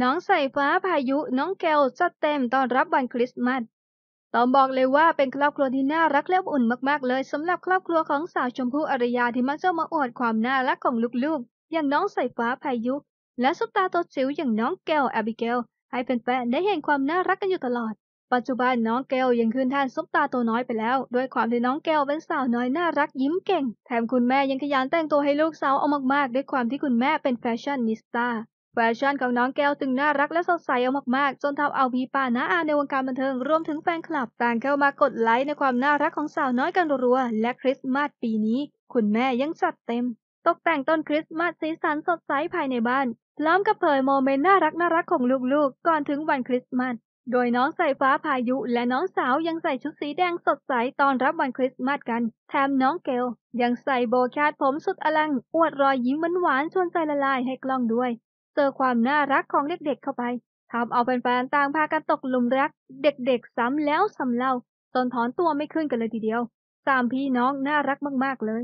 น้องใส่ฟ้าพายุน้องแกวจัดเต็มตอนรับวันคริสต์มาสต้องบอกเลยว่าเป็นครอบครัวที่น่ารักและอุ่นมาก ๆเลย สำหรับครอบครัวของสาวชมพู่อริยา ที่มักจะมาอวดความน่ารักของลูกๆอย่างน้องใส่ฟ้าพายุ และซุปตาตัวจิ๋วอย่างน้องแกวแอบิเกล ให้เป็นแฟนได้เห็นความน่ารักกันอยู่ตลอด ปัจจุบันน้องแกวยังขึ้นท่านซุปตาตัวน้อยไปแล้วด้วยความที่น้องแกวเป็นสาวน้อยน่ารักยิ้มเก่ง แถมคุณแม่ยังขยันแต่งตัวให้ลูกสาวเอามากๆ ด้วยความที่คุณแม่เป็นแฟชั่นนิสตาแฟชั่นของน้องแก้วตึงน่ารักและสดใสเอามากๆ จนทำเอาพีป่าน้าอา ใน วงการบันเทิงรวมถึงแฟนคลับต่างเข้ามากดไลค์ในความน่ารักของสาวน้อยกันรัวๆและคริสต์มาสปีนี้ คุณแม่ยังจัดเต็ม ตกแต่งต้นคริสต์มาสสีสันสดใส ภายในบ้านล้อมกับเผยโมเมนต์น่ารักน่ารักของลูกๆ ก่อนถึงวันคริสต์มาสโดยน้องใส่ฟ้าพายุ และน้องสาวยังใส่ชุดสีแดงสดใสตอนรับวันคริสต์มาสกันแถมน้องเกลยังใส่โบคาดผมสุดอลังอวดรอยยิ้มหวานๆชวนใจละลายให้กล้องด้วยเจอความน่ารักของเด็กๆ เข้าไป ทำเอาแฟนๆ ต่างพากันตกหลุมรัก เด็ก ๆ ซ้ำแล้วซ้ำเล่า จนถอนตัวไม่ขึ้นกันเลยทีเดียว สามพี่น้องน่ารักมากๆเลย